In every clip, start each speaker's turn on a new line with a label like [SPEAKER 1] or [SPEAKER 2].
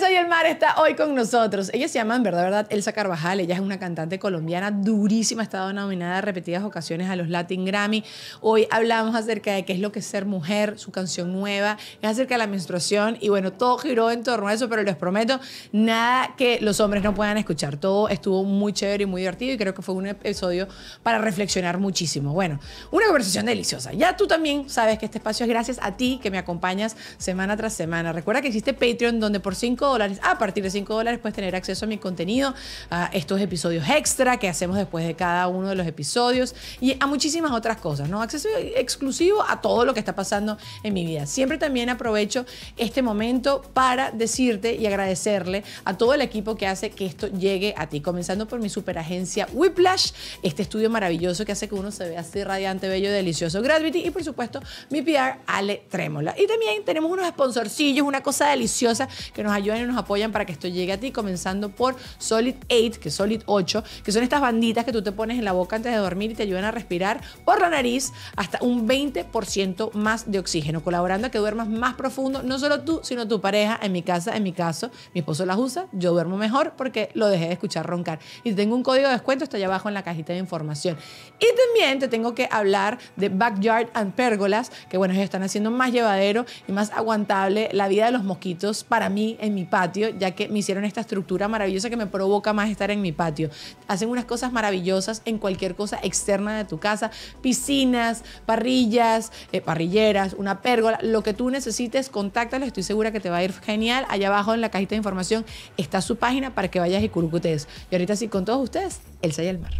[SPEAKER 1] Soy el Mar está hoy con nosotros. Ella se llama, en verdad, verdad, Elsa Carvajal. Ella es una cantante colombiana durísima, ha estado nominada a repetidas ocasiones a los Latin Grammy. Hoy hablamos acerca de qué es lo que es ser mujer, su canción nueva, es acerca de la menstruación y bueno, todo giró en torno a eso, pero les prometo, nada que los hombres no puedan escuchar. Todo estuvo muy chévere y muy divertido y creo que fue un episodio para reflexionar muchísimo. Bueno, una conversación deliciosa. Ya tú también sabes que este espacio es gracias a ti que me acompañas semana tras semana. Recuerda que existe Patreon donde por cinco dólares. A partir de 5 dólares puedes tener acceso a mi contenido, a estos episodios extra que hacemos después de cada uno de los episodios y a muchísimas otras cosas, ¿no? Acceso exclusivo a todo lo que está pasando en mi vida. Siempre también aprovecho este momento para decirte y agradecerle a todo el equipo que hace que esto llegue a ti, comenzando por mi superagencia Whiplash, este estudio maravilloso que hace que uno se vea así radiante, bello, delicioso, Gravity y por supuesto mi PR Ale Trémola. Y también tenemos unos sponsorcillos, una cosa deliciosa que nos ayudan nos apoyan para que esto llegue a ti, comenzando por Solid 8, que Solid 8, que son estas banditas que tú te pones en la boca antes de dormir y te ayudan a respirar por la nariz hasta un 20% más de oxígeno, colaborando a que duermas más profundo, no solo tú, sino tu pareja. En mi casa, en mi caso, mi esposo las usa, yo duermo mejor porque lo dejé de escuchar roncar. Y tengo un código de descuento, está allá abajo en la cajita de información. Y también te tengo que hablar de Backyard and Pérgolas, que bueno, ellos están haciendo más llevadero y más aguantable la vida de los mosquitos para mí en mi patio, ya que me hicieron esta estructura maravillosa que me provoca más estar en mi patio. Hacen unas cosas maravillosas en cualquier cosa externa de tu casa, piscinas, parrillas, eh, parrilleras, una pérgola, lo que tú necesites, contáctalo, estoy segura que te va a ir genial. Allá abajo en la cajita de información está su página para que vayas y curucutes. Y ahorita sí, con todos ustedes, Elsa y el Mar.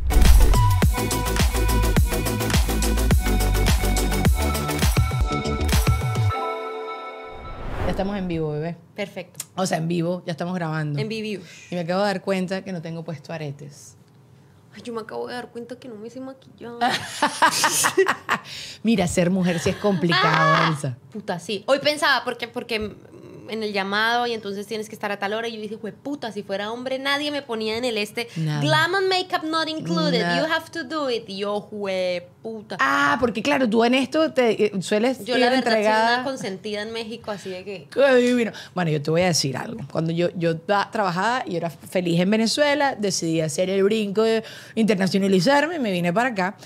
[SPEAKER 1] estamos en vivo, bebé. Perfecto. O sea, en vivo, ya estamos grabando. En vivo. Y me acabo de dar cuenta que no tengo puesto aretes.
[SPEAKER 2] Ay, yo me acabo de dar cuenta que no me hice maquillaje.
[SPEAKER 1] Mira, ser mujer sí es complicado, ah, Elsa.
[SPEAKER 2] Puta, sí. Hoy pensaba, porque, porque en el llamado y entonces tienes que estar a tal hora. Y yo dije, puta, si fuera hombre, nadie me ponía en el este. Glam and makeup not included. You have to do it. yo, puta. Ah,
[SPEAKER 1] porque claro, tú en esto te eh, sueles Yo la verdad entregada...
[SPEAKER 2] consentida en México, así de que...
[SPEAKER 1] Bueno, yo te voy a decir algo. Cuando yo, yo trabajaba y era feliz en Venezuela, decidí hacer el brinco de internacionalizarme y me vine para acá.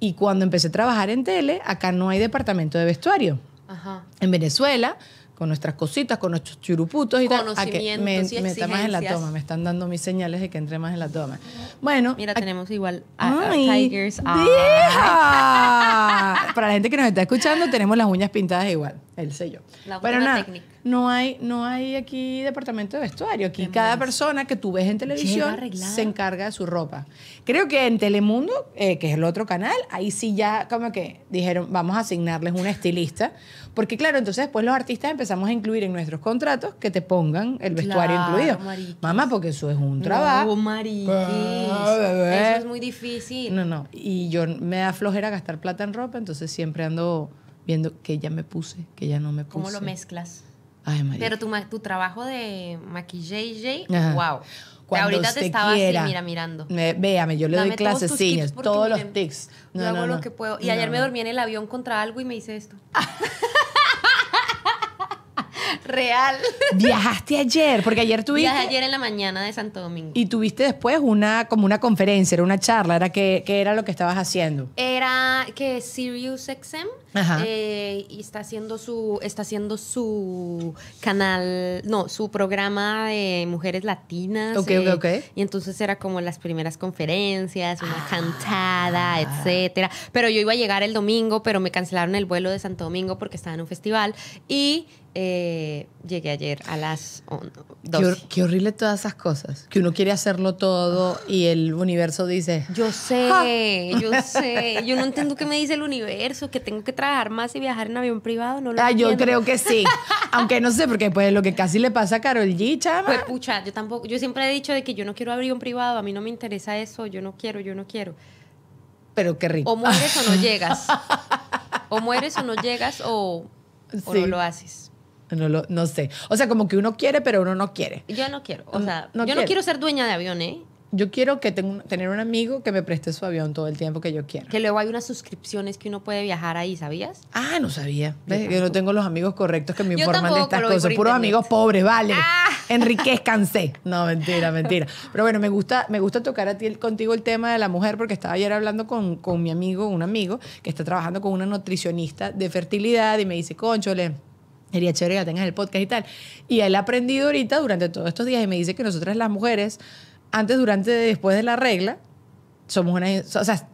[SPEAKER 1] Y cuando empecé a trabajar en tele, acá no hay departamento de vestuario. Ajá. En Venezuela con nuestras cositas, con nuestros churuputos y tal. A que me, y más en la toma, me están dando mis señales de que entre más en la toma.
[SPEAKER 2] Bueno. Mira, tenemos
[SPEAKER 1] igual a, ay, ah. Para la gente que nos está escuchando, tenemos las uñas pintadas igual, el sello.
[SPEAKER 2] La bueno, nada, técnica
[SPEAKER 1] no hay, no hay aquí departamento de vestuario. Aquí cada persona que tú ves en televisión se encarga de su ropa. Creo que en Telemundo, eh, que es el otro canal, ahí sí ya como que dijeron, vamos a asignarles una estilista. Porque claro, entonces después los artistas empezamos a incluir en nuestros contratos que te pongan el vestuario incluido. Mamá, porque eso es un trabajo. Ah, eso es muy
[SPEAKER 2] difícil. No, no.
[SPEAKER 1] Y yo me da flojera gastar plata en ropa, entonces siempre ando viendo que ya me puse, que ya no me puse. ¿Cómo lo
[SPEAKER 2] mezclas? Ay, María. Pero tu, tu trabajo de maquillaje, wow.
[SPEAKER 1] Cuando ahorita te estaba así, mira, mirando. véame, yo le doy clases todos, todos los tics yo hago lo que puedo. Y ayer me
[SPEAKER 2] dormí en el avión contra algo y me hice esto.
[SPEAKER 1] Real. Viajaste ayer, porque ayer tuviste. Viajé ayer
[SPEAKER 2] en la mañana de Santo Domingo.
[SPEAKER 1] Y tuviste después una, como una conferencia, era una charla, era qué, era lo que estabas haciendo.
[SPEAKER 2] Era que Sirius eh, y está haciendo su, está haciendo su canal, no, su programa de mujeres latinas. Ok, ok, eh, ok. Y entonces era como las primeras conferencias, una ah. cantada, etcétera. Pero yo iba a llegar el domingo, pero me cancelaron el vuelo de Santo Domingo porque estaba en un festival. Y eh, llegué ayer a las
[SPEAKER 1] 12. Qué, horrible todas esas cosas. Que uno quiere hacerlo todo y el universo dice. Yo
[SPEAKER 2] sé, yo sé. Yo no entiendo qué me dice el universo, que tengo que trabajar más y viajar en avión privado. No lo ah, Yo creo que sí.
[SPEAKER 1] Aunque no sé, porque pues lo que casi le pasa a Carol G, chama. Pues
[SPEAKER 2] pucha, yo tampoco. Yo siempre he dicho de que yo no quiero avión privado, a mí no me interesa eso, yo no quiero, yo no quiero.
[SPEAKER 1] Pero qué rico. O mueres
[SPEAKER 2] o no llegas. O mueres o no llegas
[SPEAKER 1] o, no lo haces. No, sé. O sea, como que uno quiere, pero uno no quiere. Yo no quiero. O sea, yo no quiero ser dueña de avión, ¿eh? Yo quiero que tener un amigo que me preste su avión todo el tiempo que yo quiera.
[SPEAKER 2] Que luego hay unas suscripciones que uno puede viajar ahí, ¿sabías?
[SPEAKER 1] Ah, no sabía. Yo, no tengo los amigos correctos que me informan de estas cosas. Puros amigos pobres, vale. ¡Ah! Enriquezcanse. No, mentira, mentira. Pero bueno, me gusta, me gusta tocar contigo el tema de la mujer porque estaba ayer hablando con, mi amigo, un amigo, que está trabajando con una nutricionista de fertilidad y me dice, conchole sería chévere que tengas el podcast y tal. Y él ha aprendido ahorita durante todos estos días y me dice que nosotras las mujeres, antes, durante, después de la regla, somos unas. O sea,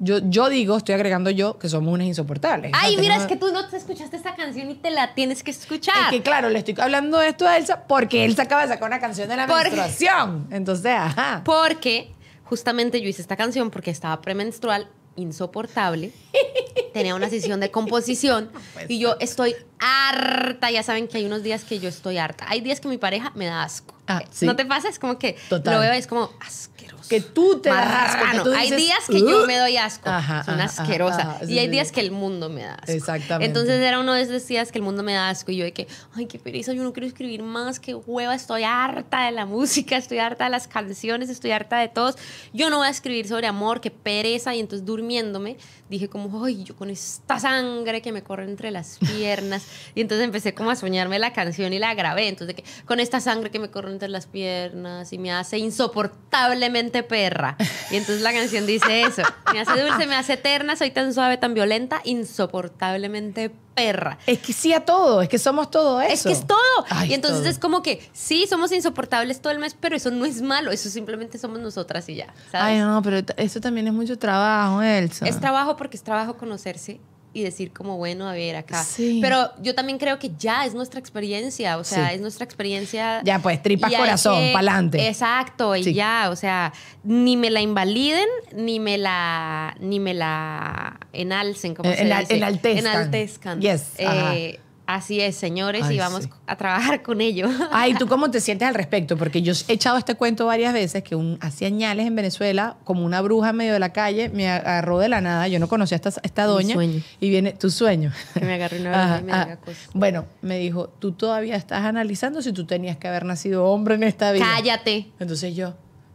[SPEAKER 1] yo, yo digo, estoy agregando yo, que somos unas insoportables. Ay, mira, es que tú
[SPEAKER 2] no te escuchaste esta canción y te la tienes que escuchar. Es que claro, le estoy
[SPEAKER 1] hablando de esto a Elsa porque Elsa acaba de sacar una canción de la menstruación.
[SPEAKER 2] Entonces, ajá. Porque justamente yo hice esta canción porque estaba premenstrual insoportable. Tenía una sesión de composición y yo estoy harta. Ya saben que hay unos días que yo estoy harta. Hay días que mi pareja me da asco. Ah, eh, no te pasa, es como que lo veo es como asco que tú te das asco. hay días que yo uh". me doy asco. Ajá, Son asquerosas. y hay días que el mundo me da asco.
[SPEAKER 1] Exactamente. Entonces
[SPEAKER 2] era uno de esos días que el mundo me da asco. Y yo de que, ay, qué pereza, yo no quiero escribir más, qué hueva, estoy harta de la música, estoy harta de las canciones, estoy harta de todos. Yo no voy a escribir sobre amor, qué pereza. Y entonces durmiéndome dije como, ay, yo con esta sangre que me corre entre las piernas. y entonces empecé como a soñarme la canción y la grabé. Entonces que, con esta sangre que me corre entre las piernas y me hace insoportablemente perra. Y entonces la canción dice eso. Me hace dulce, me hace eterna, soy tan suave, tan violenta, insoportablemente perra. Es que sí a todo, es que somos todo eso. Es que es
[SPEAKER 1] todo. y entonces es
[SPEAKER 2] como que sí, somos insoportables todo el mes, pero eso no es malo, eso simplemente somos nosotras y ya.
[SPEAKER 1] ¿sabes? Ay, no, pero eso también es mucho trabajo, Elsa. Es
[SPEAKER 2] trabajo porque es trabajo conocerse y decir como, bueno, a ver, acá. Pero yo también creo que ya es nuestra experiencia, o sea, es nuestra experiencia. Ya,
[SPEAKER 1] pues, tripa corazón, pa'lante.
[SPEAKER 2] Exacto, y ya, o sea, ni me la invaliden, ni me la, ni me la enalcen, como eh, se dice. Enaltezcan. Yes. Eh, Así es, señores, y vamos
[SPEAKER 1] a trabajar con ellos. Ay, ¿tú cómo te sientes al respecto? Porque yo he echado este cuento varias veces que un, hacía en Venezuela, como una bruja en medio de la calle, me agarró de la nada. Yo no conocía a esta, esta doña. Y viene tu sueño. Que me agarró una vez y me ah, cosa. Bueno, me dijo, tú todavía estás analizando si tú tenías que haber nacido hombre en esta vida. Cállate. Entonces yo,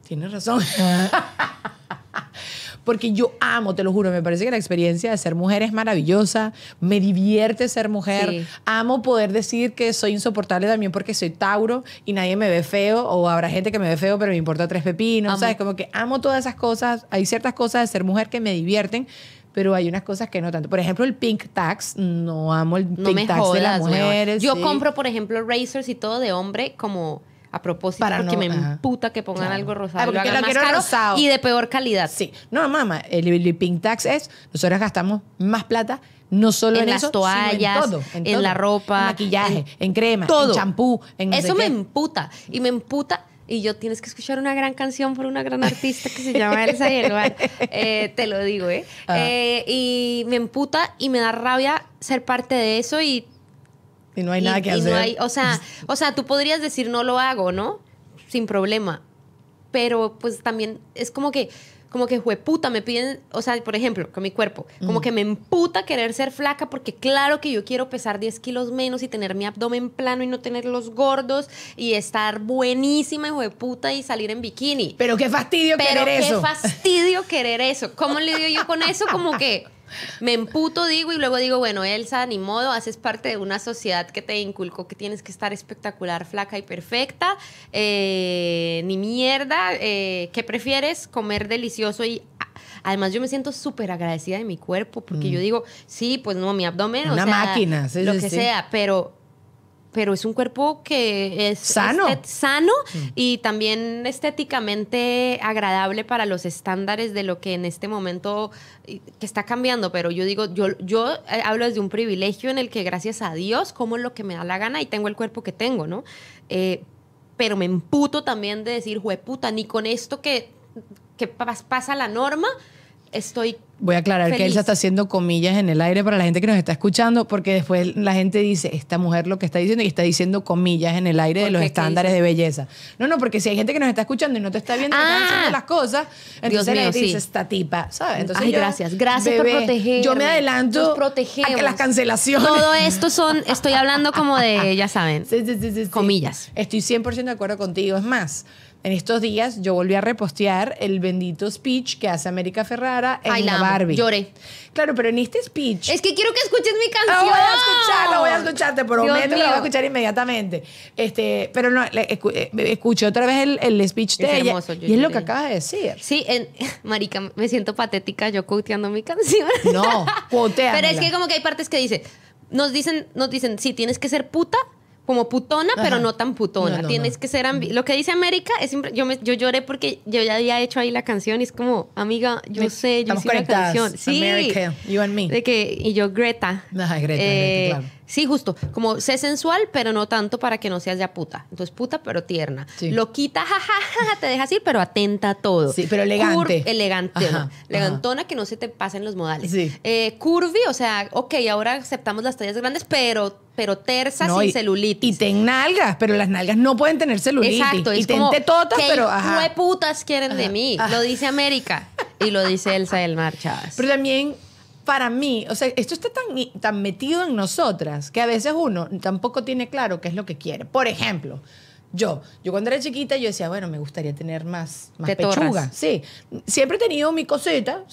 [SPEAKER 1] tienes razón. porque yo amo, te lo juro, me parece que la experiencia de ser mujer es maravillosa, me divierte ser mujer, amo poder decir que soy insoportable también porque soy Tauro y nadie me ve feo, o habrá gente que me ve feo, pero me importa tres pepinos, ¿sabes? Como que amo todas esas cosas, hay ciertas cosas de ser mujer que me divierten, pero hay unas cosas que no tanto. Por ejemplo, el pink tax, no amo el pink tax de las mujeres. Yo compro,
[SPEAKER 2] por ejemplo, razors y todo de hombre como
[SPEAKER 1] a propósito, Para porque me emputa
[SPEAKER 2] que pongan algo rosado. lo, ah, más caro Y de
[SPEAKER 1] peor calidad. Sí. No, mamá, el, el pink tax es, nosotros gastamos más plata no solo en, las toallas, en, todo, en, la ropa, en maquillaje, en, crema, en champú, en Eso me emputa
[SPEAKER 2] y me emputa y yo tienes que escuchar una gran canción por una gran artista que se llama Elsa Yelva. Eh, te lo digo, ¿eh? Ah. ¿eh? Y me emputa y me da rabia ser parte de eso y
[SPEAKER 1] y no hay nada que hacer.
[SPEAKER 2] o, sea, o sea, tú podrías decir no lo hago, ¿no? Sin problema. Pero pues también es como que, como que jueputa, me piden, o sea, por ejemplo, con mi cuerpo, como mm. que me emputa querer ser flaca porque claro que yo quiero pesar 10 kilos menos y tener mi abdomen plano y no tener los gordos y estar buenísima jueputa y salir en bikini. Pero qué fastidio querer eso. Pero qué fastidio querer eso. ¿Cómo le digo yo con eso? Como que me emputo, digo, y luego digo, bueno, Elsa, ni modo, haces parte de una sociedad que te inculcó que tienes que estar espectacular, flaca y perfecta, eh, ni mierda, eh, ¿qué prefieres? Comer delicioso y... Ah, además, yo me siento súper agradecida de mi cuerpo porque mm. yo digo, sí, pues no, mi abdomen, una o sea, máquina, lo que sea, pero pero es un cuerpo que es sano, sano mm. y también estéticamente agradable para los estándares de lo que en este momento que está cambiando, pero yo digo, yo, yo eh, hablo desde un privilegio en el que gracias a Dios como lo que me da la gana y tengo el cuerpo que tengo, ¿no? Eh, pero me emputo también de decir, jueputa, ni con esto que, que pasa la norma, estoy
[SPEAKER 1] Voy a aclarar que Elsa está haciendo comillas en el aire para la gente que nos está escuchando, porque después la gente dice, esta mujer lo que está diciendo y está diciendo comillas en el aire de los estándares de belleza. No, no, porque si hay gente que nos está escuchando y no te está viendo diciendo ah. las cosas, entonces le dices, esta tipa, ¿sabes? Entonces Ay, gracias, gracias por proteger. Yo me adelanto a que las cancelaciones. Todo esto
[SPEAKER 2] son, estoy hablando como de, ya saben,
[SPEAKER 1] comillas. Estoy 100% de acuerdo contigo. Es más, en estos días yo volví a repostear el bendito speech que hace América Ferrara en la Barbie. Lloré. Claro, pero en este speech. Es que quiero que escuches mi canción. Ah, la voy a escuchar, voy a escuchar, te prometo, la voy a escuchar inmediatamente. Este, pero no, eh, escuché otra vez el, el speech es de hermoso, ella. y es lo que acabas de decir.
[SPEAKER 2] Sí, en, marica, me siento patética yo coteando mi canción. No, coteando. Pero es que como que hay partes que dice, nos dicen, nos dicen, sí, tienes que ser puta como putona, pero no tan putona. Tienes que ser ambi Lo que dice América es yo yo lloré porque yo ya había hecho ahí la canción y es como, amiga, yo sé, yo sé la canción. Sí. you and me. que, y yo Greta. Ajá, Greta, eh, Sí, justo. Como sé sensual, pero no tanto para que no seas ya puta. Entonces, puta, pero tierna. Sí. Loquita, jajaja, te deja ir, pero atenta a todo. Sí, pero elegante. Cur elegantona. que no se te pasen los modales. Sí. Eh, curvy, o sea, ok, ahora aceptamos las tallas grandes, pero pero terza sin celulitis. Y ten nalgas, pero las nalgas no pueden tener celulitis. Exacto. Es y ten tetotas, pero ajá. putas quieren de mí? Lo dice América y lo
[SPEAKER 1] dice Elsa del Mar Pero también para mí, o sea, esto está tan, tan metido en nosotras que a veces uno tampoco tiene claro qué es lo que quiere. Por ejemplo, yo, yo cuando era chiquita, yo decía, bueno, me gustaría tener más, más pechuga. Sí. Siempre he tenido mi coseta,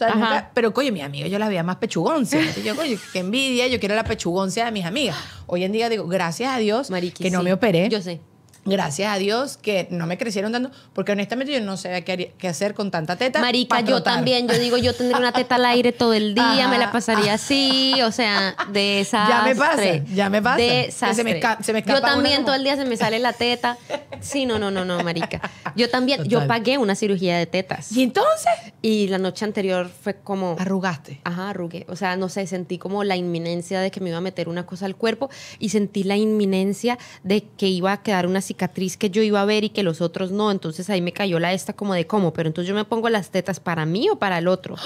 [SPEAKER 1] pero coño, mis amigas yo las veía más pechugoncia. yo, coño, qué envidia, yo quiero la pechugoncia de mis amigas. Hoy en día digo, gracias a Dios que no me operé. Yo sé. Gracias a Dios que no me crecieron dando, porque honestamente yo no sabía qué, hacer con tanta teta. Marica, yo también, yo digo, yo tendría una teta al aire todo el día, me la pasaría
[SPEAKER 2] así, o sea, de esa. Ya me pasa, ya me pasa. De Se yo también todo el día se me sale la teta. Sí, no, no, no, no, marica. Yo también, yo pagué una cirugía de tetas. ¿Y entonces? Y la noche anterior fue como... Arrugaste. Ajá, arrugué. O sea, no sé, sentí como la inminencia de que me iba a meter una cosa al cuerpo y sentí la inminencia de que iba a quedar una cicatriz cicatriz que yo iba a ver y que los otros no. Entonces ahí me cayó la esta como de cómo, pero entonces yo me pongo las tetas para mí o para el
[SPEAKER 1] otro.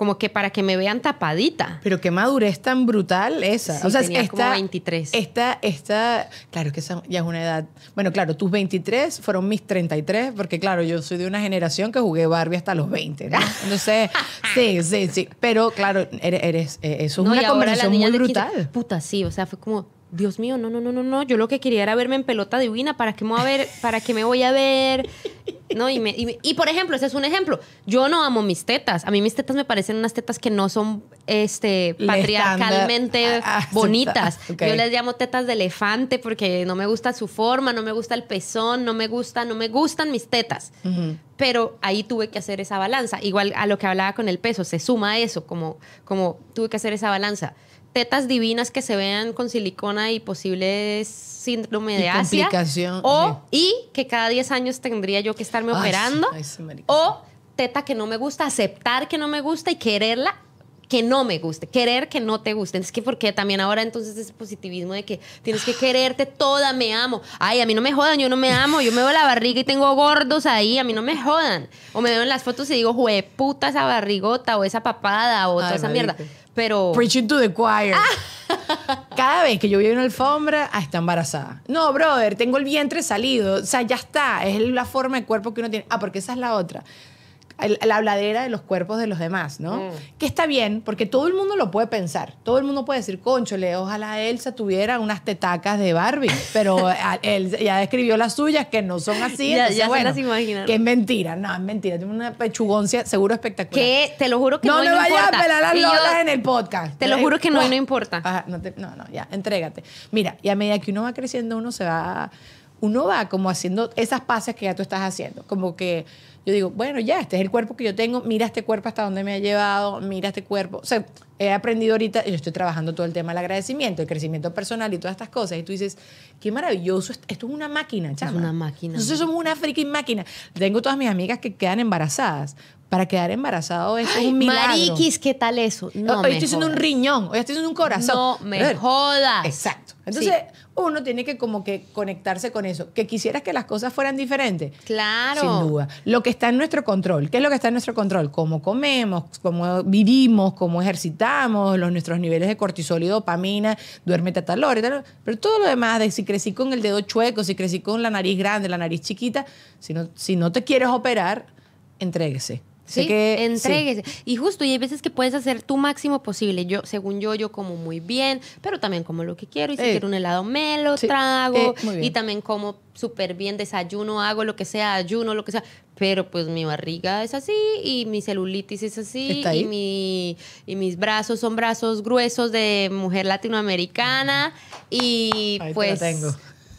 [SPEAKER 1] Como que para que me vean tapadita. Pero qué madurez tan brutal esa. o sea, tenía como 23. Esta, esta, claro que esa ya es una edad. Bueno, claro, tus 23 fueron mis 33, porque claro, yo soy de una generación que jugué Barbie hasta los 20, ¿no? Entonces, sí, sí, sí. Pero claro, eres, e-, eso es una conversación muy brutal.
[SPEAKER 2] puta, sí, o sea, fue como, Dios mío, no, no, no, no, no. Yo lo que quería era verme en pelota divina. ¿Para qué me voy a ver? No, y, por ejemplo, ese es un ejemplo. Yo no amo mis tetas. A mí mis tetas me parecen unas tetas que no son este, patriarcalmente ah, bonitas. Yo les llamo tetas de elefante porque no me gusta su forma, no me gusta el pezón, no me gusta, no me gustan mis tetas. Pero ahí tuve que hacer esa balanza. Igual a lo que hablaba con el peso, se suma eso, como, como tuve que hacer esa balanza tetas divinas que se vean con silicona y posibles síndrome de Complicación. O, y que cada 10 años tendría yo que estarme operando. o teta que no me gusta, aceptar que no me gusta y quererla que no me guste, querer que no te guste. Es que porque también ahora entonces ese positivismo de que tienes que quererte toda, me amo. Ay, a mí no me jodan, yo no me amo, yo me veo la barriga y tengo gordos ahí, a mí no me jodan. O me veo en las fotos y digo, jue puta esa
[SPEAKER 1] barrigota o esa papada o toda esa mierda pero... Preaching to the choir. Ah. Cada vez que yo veo una alfombra, ah, está embarazada. No, brother, tengo el vientre salido. O sea, ya está. Es la forma de cuerpo que uno tiene. Ah, porque esa es la otra la habladera de los cuerpos de los demás, ¿no? Mm. Que está bien, porque todo el mundo lo puede pensar. Todo el mundo puede decir, le ojalá Elsa tuviera unas tetacas de Barbie, pero él ya describió las suyas que no son así. ya, bueno, se Que es mentira, no, es mentira. Tiene una pechugoncia seguro espectacular. Que te lo juro que no, no, me vayas a pelar las lolas en el podcast. Te lo juro que no, no, importa. Ajá, no, no, ya, entrégate. Mira, y a medida que uno va creciendo, uno se va uno va como haciendo esas pases que ya tú estás haciendo. Como que yo digo, bueno, ya, este es el cuerpo que yo tengo, mira este cuerpo hasta dónde me ha llevado, mira este cuerpo. O sea, he aprendido ahorita, yo estoy trabajando todo el tema del agradecimiento, el crecimiento personal y todas estas cosas. Y tú dices, qué maravilloso, esto es una máquina, chaval. Es una máquina. Entonces somos una freaking máquina. Tengo todas mis amigas que quedan embarazadas para quedar embarazado es un milagro. Mariquis, ¿qué tal eso? No hoy estoy haciendo un riñón, hoy estoy haciendo un corazón. No me jodas. Exacto. Entonces, uno tiene que como que conectarse con eso. Que quisieras que las cosas fueran diferentes. Claro. Sin duda. Lo que está en nuestro control. ¿Qué es lo que está en nuestro control? Cómo comemos, cómo vivimos, cómo ejercitamos, los, nuestros niveles de cortisol y dopamina, duerme a tal Pero todo lo demás, de si crecí con el dedo chueco, si crecí con la nariz grande, la nariz chiquita, si no, si no te quieres operar, entréguese. Sí, que, entregues.
[SPEAKER 2] Y justo, y hay veces que puedes hacer tu máximo posible. Yo, según yo, yo como muy bien, pero también como lo que quiero. Y si eh, quiero un helado, me lo trago. Eh, y también como súper bien, desayuno, hago lo que sea, ayuno, lo que sea. Pero pues mi barriga es así, y mi celulitis es así, y, mi, y mis brazos son brazos gruesos de mujer latinoamericana. Y pues.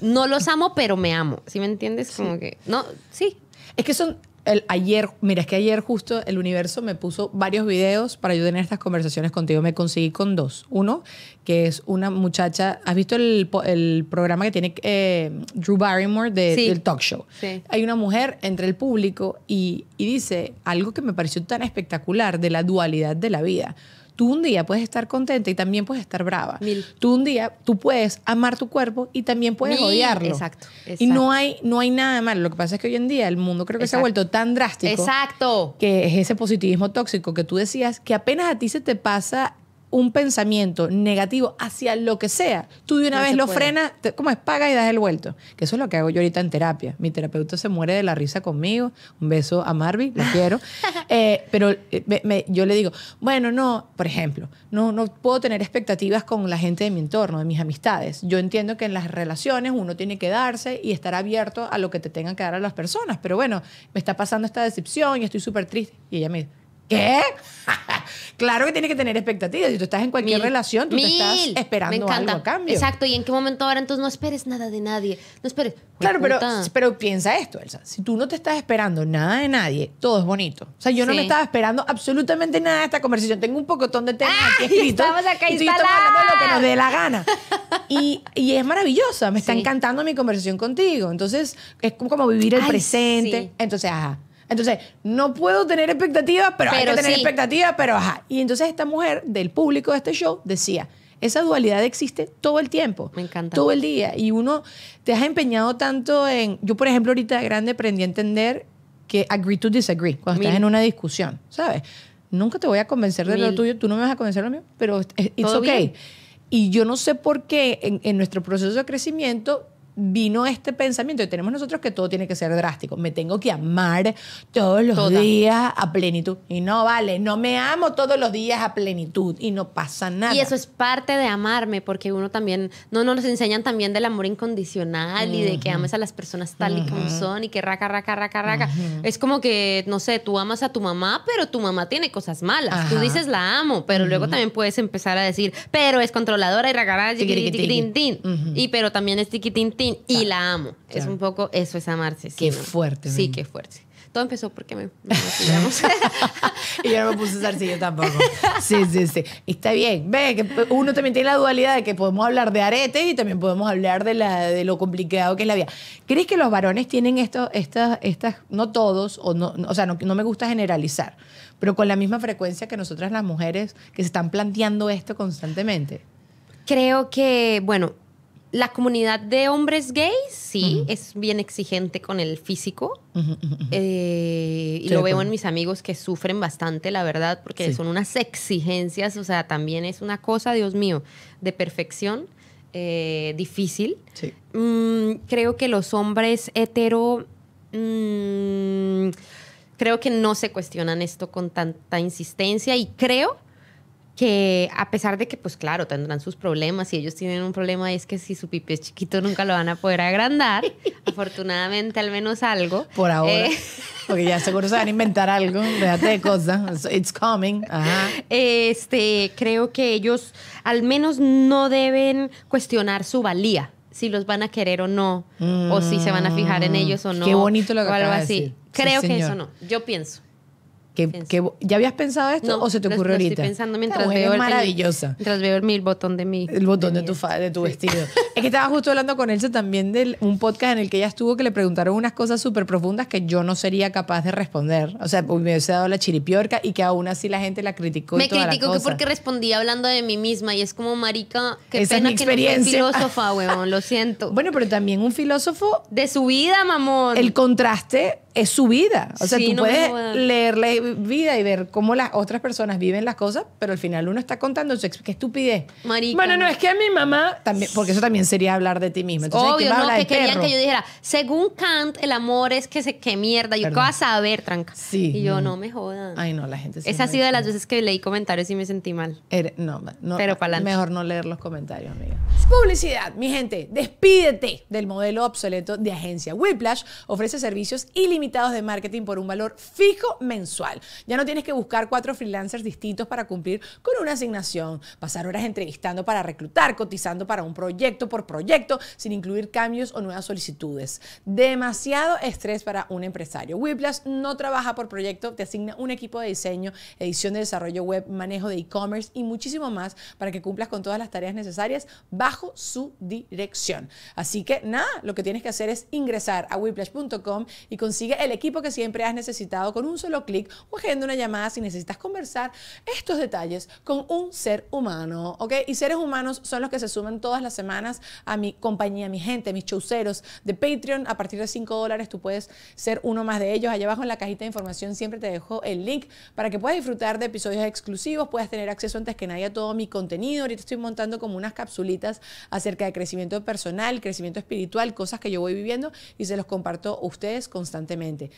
[SPEAKER 2] No los amo, pero me amo. ¿Sí me entiendes? Como que.
[SPEAKER 1] No, sí. Es que son, el, ayer, mira, es que ayer justo el universo me puso varios videos para yo tener estas conversaciones contigo. Me conseguí con dos. Uno, que es una muchacha. ¿Has visto el, programa que tiene eh, Drew Barrymore de, del talk show? Hay una mujer entre el público y dice algo que me pareció tan espectacular de la dualidad de la vida. Tú un día puedes estar contenta y también puedes estar brava. Tú un día, tú puedes amar tu cuerpo y también puedes odiarlo. Exacto, Y no hay, no hay nada malo. Lo que pasa es que hoy en día el mundo creo que se ha vuelto tan drástico. Exacto. Que es ese positivismo tóxico que tú decías, que apenas a ti se te pasa un pensamiento negativo hacia lo que sea, tú de una vez lo frenas, como es paga y das el vuelto. Que eso es lo que hago yo ahorita en terapia. Mi terapeuta se muere de la risa conmigo. Un beso a Marvi, lo quiero. Eh, pero eh, yo le digo, bueno, no, por ejemplo, no, no puedo tener expectativas con la gente de mi entorno, de mis amistades. Yo entiendo que en las relaciones uno tiene que darse y estar abierto a lo que te tengan que dar a las personas. Pero bueno, me está pasando esta decepción y estoy súper triste. Y ella me ¿Qué? claro que tiene que tener expectativas. Si tú estás en cualquier relación, tú te estás esperando algo a
[SPEAKER 2] cambio. Exacto. ¿Y en qué momento ahora entonces no esperes nada de nadie? No esperes. Claro, pero,
[SPEAKER 1] pero, piensa esto, Elsa. Si tú no te estás esperando nada de nadie, todo es bonito. O sea, yo no me estaba esperando absolutamente nada de esta conversación. Tengo un pocotón de temas aquí escritos. Estamos acá y estoy hablando lo que nos dé la gana. y, y, es maravillosa. Me está encantando mi conversación contigo. Entonces, es como vivir el presente. Entonces, ajá entonces, no puedo tener expectativas, pero, hay que tener expectativas, pero ajá. Y entonces esta mujer del público de este show decía, esa dualidad existe todo el tiempo. Me encanta. Todo el día. Y uno te has empeñado tanto en. Yo, por ejemplo, ahorita de grande aprendí a entender que agree to disagree cuando estás en una discusión, ¿sabes? Nunca te voy a convencer de lo tuyo, tú no me vas a convencer de lo mío, pero it's okay. Bien. Y yo no sé por qué en nuestro proceso de crecimiento vino este pensamiento y tenemos nosotros que todo tiene que ser drástico. Me tengo que amar todos los días a plenitud. Y no vale, no me amo todos los días a plenitud y no pasa nada. Y eso es parte de amarme, porque uno
[SPEAKER 2] también, no, nos enseñan también del amor incondicional y de que ames a las personas tal y como son y que raca, raca, raca, raca. Es como que, no sé, tú amas a tu mamá, pero tu mamá tiene cosas malas. Tú dices la amo, pero luego también puedes empezar a decir, pero es controladora y raca, raca, y pero también es tiquitín y la amo. Es un poco, eso es amarse.
[SPEAKER 1] qué fuerte. Sí, qué fuerte.
[SPEAKER 2] Todo empezó porque me,
[SPEAKER 1] Y yo no me puse zarcillo tampoco. Sí, sí, sí. Está bien. Ve que uno también tiene la dualidad de que podemos hablar de aretes y también podemos hablar de, la, de lo complicado que es la vida. ¿Crees que los varones tienen esto, estas, estas, no todos, o, no, o sea, no me gusta generalizar, pero con la misma frecuencia que nosotras las mujeres que se están planteando esto constantemente? Creo
[SPEAKER 2] que, bueno, la comunidad de hombres gays sí es bien exigente con el físico. Eh, y lo veo en mis amigos que sufren bastante, la verdad, porque son unas exigencias, o sea, también es una cosa, Dios mío, de perfección eh, difícil. Sí. Mm, creo que los hombres hetero... Mm, creo que no se cuestionan esto con tanta insistencia y creo que a pesar de que, pues claro, tendrán sus problemas y ellos tienen un problema, es que si su pipi es chiquito nunca lo van a poder agrandar. Afortunadamente, al menos
[SPEAKER 1] algo. Por ahora. Eh, Porque ya seguro se van a inventar algo, de cosas. It's coming.
[SPEAKER 2] Este, creo que ellos al menos no deben cuestionar su valía si los van a querer o no, o si se van a fijar en mm, ellos o no. Qué bonito lo que acaba De decir. Creo que eso no,
[SPEAKER 1] yo pienso ya habías pensado esto o se te ocurrió ahorita? Estoy pensando mientras veo maravillosa. El, mientras veo el, botón de mi. El botón de, tu, de tu vestido. es que estaba justo hablando con Elsa también de un podcast en el que ella estuvo que le preguntaron unas cosas súper profundas que yo no sería capaz de responder. O sea, pues, me hubiese dado la chiripiorca y que aún así la gente la criticó. Me que porque
[SPEAKER 2] respondía hablando de mí misma y es como, marica, qué pena es experiencia. que no soy filósofa,
[SPEAKER 1] huevón, lo siento. Bueno, pero también un filósofo. De su vida, mamón. El contraste es su vida. O sea, tú puedes leer la vida y ver cómo las otras personas viven las cosas, pero al final uno está contando su qué estupidez. Marica, bueno, no, es que a mi mamá también, porque eso también sería hablar de ti misma Entonces, obvio, no, que querían que yo
[SPEAKER 2] dijera, según Kant, el amor es que se que mierda, yo qué vas a saber,
[SPEAKER 1] tranca. Sí. Y yo no, me
[SPEAKER 2] jodan. Ay,
[SPEAKER 1] no, la gente se. Esa ha sido de las
[SPEAKER 2] veces que leí comentarios y me sentí mal. no, no, mejor no leer los comentarios, amiga.
[SPEAKER 1] Publicidad, mi gente, despídete del modelo obsoleto de agencia. Whiplash ofrece servicios ilimitados de marketing por un valor fijo mensual. Ya no tienes que buscar cuatro freelancers distintos para cumplir con una asignación, pasar horas entrevistando para reclutar, cotizando para un proyecto por proyecto, sin incluir cambios o nuevas solicitudes. Demasiado estrés para un empresario. Whiplash no trabaja por proyecto, te asigna un equipo de diseño, edición de desarrollo web, manejo de e-commerce y muchísimo más para que cumplas con todas las tareas necesarias bajo su dirección. Así que nada, lo que tienes que hacer es ingresar a whiplash.com y consigue el equipo que siempre has necesitado con un solo clic o agenda una llamada si necesitas conversar estos detalles con un ser humano, ¿ok? Y seres humanos son los que se suman todas las semanas a mi compañía, a mi gente, a mis chauceros de Patreon. A partir de 5 dólares tú puedes ser uno más de ellos. Allá abajo en la cajita de información siempre te dejo el link para que puedas disfrutar de episodios exclusivos, puedas tener acceso antes que nadie a todo mi contenido. Ahorita estoy montando como unas capsulitas acerca de crecimiento personal, crecimiento espiritual, cosas que yo voy viviendo y se los comparto a ustedes constantemente.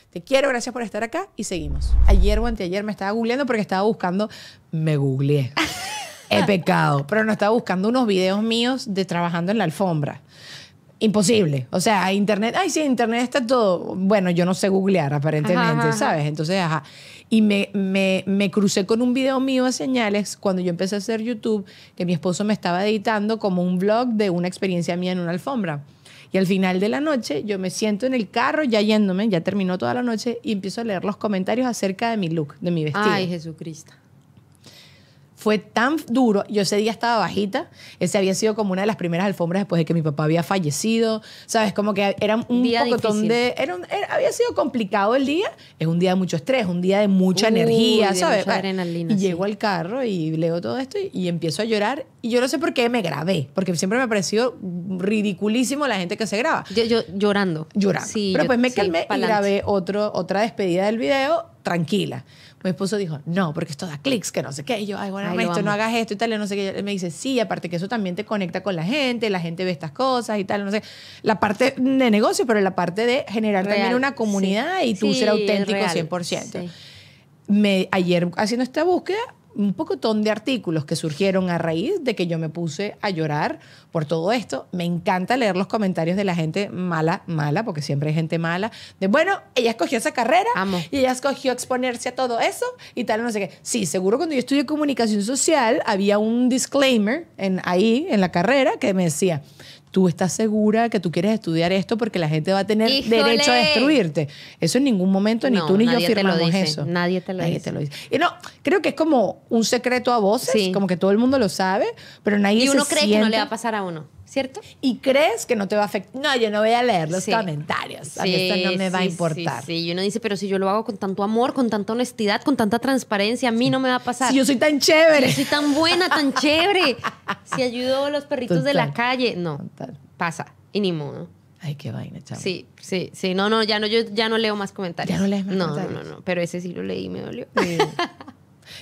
[SPEAKER 1] Te quiero, gracias por estar acá y seguimos. Ayer o anteayer me estaba googleando porque estaba buscando, me googleé. He pecado, pero no estaba buscando unos videos míos de trabajando en la alfombra. Imposible. O sea, internet, ay, sí, internet está todo. Bueno, yo no sé googlear aparentemente, ¿sabes? Entonces, ajá. Y me, me, me, crucé con un video mío a señales cuando yo empecé a hacer YouTube, que mi esposo me estaba editando como un vlog de una experiencia mía en una alfombra. Y al final de la noche yo me siento en el carro, ya yéndome, ya terminó toda la noche, y empiezo a leer los comentarios acerca de mi look, de mi vestido. Ay, Jesucristo fue tan duro. Yo ese día estaba bajita. Ese había sido como una de las primeras alfombras después de que mi papá había fallecido. ¿Sabes? Como que era un día pocotón de. había sido complicado el día. Es un día de mucho estrés, un día de mucha energía, de ¿sabes? y llego al carro y leo todo esto y, empiezo a llorar. Y yo no sé por qué me grabé, porque siempre me ha parecido ridiculísimo la gente que se graba. Yo, llorando. Llorando. Sí, Pero pues me calmé y grabé otro, otra despedida del video tranquila mi esposo dijo, no, porque esto da clics, que no sé qué. Y yo, ay, bueno, no hagas esto y tal, y no sé qué. me dice, sí, aparte que eso también te conecta con la gente, la gente ve estas cosas y tal, no sé. La parte de negocio, pero la parte de generar también una comunidad y tú ser auténtico 100%. Me, ayer haciendo esta búsqueda, un pocotón de artículos que surgieron a raíz de que yo me puse a llorar por todo esto. Me encanta leer los comentarios de la gente mala, mala, porque siempre hay gente mala, de bueno, ella escogió esa carrera y ella escogió exponerse a todo eso y tal, no sé qué. Sí, seguro cuando yo estudié comunicación social había un disclaimer en, ahí en la carrera que me decía, tú estás segura que tú quieres estudiar esto porque la gente va a tener derecho a destruirte. Eso en ningún momento ni tú ni yo firmamos lo eso. Nadie te lo dice. Y no, creo que es como un secreto a voces, como que todo el mundo lo sabe, pero nadie Y uno cree que no le va a pasar a uno. ¿cierto? Y crees que no te va a afectar. No, yo no voy a leer los comentarios.
[SPEAKER 2] A mí esto no me va a importar. Sí, Y uno dice, pero si yo lo hago con tanto amor, con tanta honestidad, con tanta transparencia, a mí no me va a pasar. Si yo soy tan chévere. Si soy tan buena, tan chévere. Si ayudo a los perritos de la calle. No, pasa. Y ni modo.
[SPEAKER 1] Ay, qué vaina, chaval. Sí,
[SPEAKER 2] sí, sí. No, no, ya no, yo ya no leo más comentarios. Ya no lees más no, comentarios. No, no, no. Pero ese sí lo leí me dolió.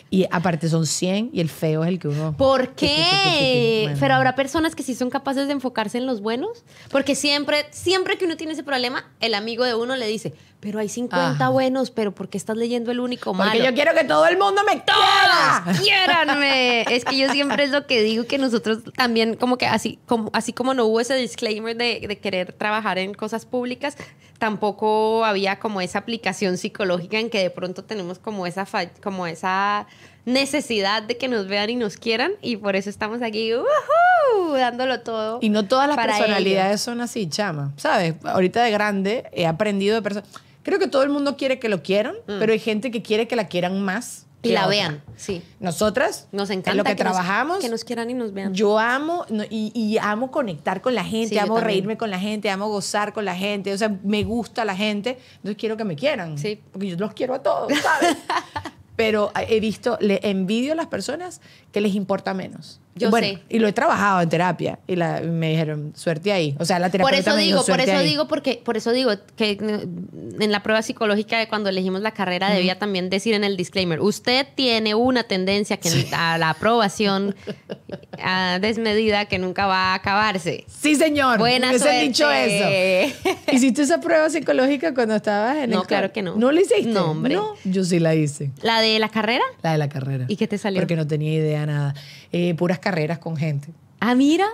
[SPEAKER 1] Y aparte son 100 y el feo es el que uno...
[SPEAKER 2] ¿Por qué? Pero habrá personas que sí son capaces de enfocarse en los buenos. Porque siempre, siempre que uno tiene ese problema, el amigo de uno le dice, pero hay 50 buenos, pero ¿por qué estás leyendo el único malo? Porque yo quiero que todo el mundo me quiera. quiéranme! es que yo siempre es lo que digo que nosotros también como que así como, así como no hubo ese disclaimer de, querer trabajar en cosas públicas, tampoco había como esa aplicación psicológica en que de pronto tenemos como esa como esa necesidad de que nos vean y nos quieran y por eso estamos aquí dándolo
[SPEAKER 1] todo. Y no todas las personalidades son así, chama, ¿sabes? Ahorita de grande he aprendido de personas Creo que todo el mundo quiere que lo quieran, mm. pero hay gente que quiere que la quieran más. Y la vean, sí. Nosotras, nos encanta lo que, trabajamos. Nos, que nos quieran y nos vean. Yo amo y, amo conectar con la gente, amo reírme con la gente, amo gozar con la gente, o sea, me gusta la gente, entonces quiero que me quieran. Sí. Porque yo los quiero a todos, ¿sabes? pero he visto, le envidio a las personas que les importa menos. Yo sé. Y lo he trabajado en terapia y la, me dijeron, suerte ahí. O sea, la terapia. Por eso digo, por eso digo, porque, por eso digo que mm,
[SPEAKER 2] en la prueba psicológica de cuando elegimos la carrera debía también decir en el disclaimer, usted tiene una tendencia que, a la aprobación desmedida que nunca va a
[SPEAKER 1] acabarse. Sí, señor. Buena suerte. dicho eso. ¿Hiciste esa prueba psicológica cuando estabas en el No, claro que no. ¿No le hiciste? No, hombre. yo sí la hice. ¿La de la carrera? La de la carrera. ¿Y qué te salió? Porque no tenía idea nada. Eh, puras carreras con gente. Ah, mira.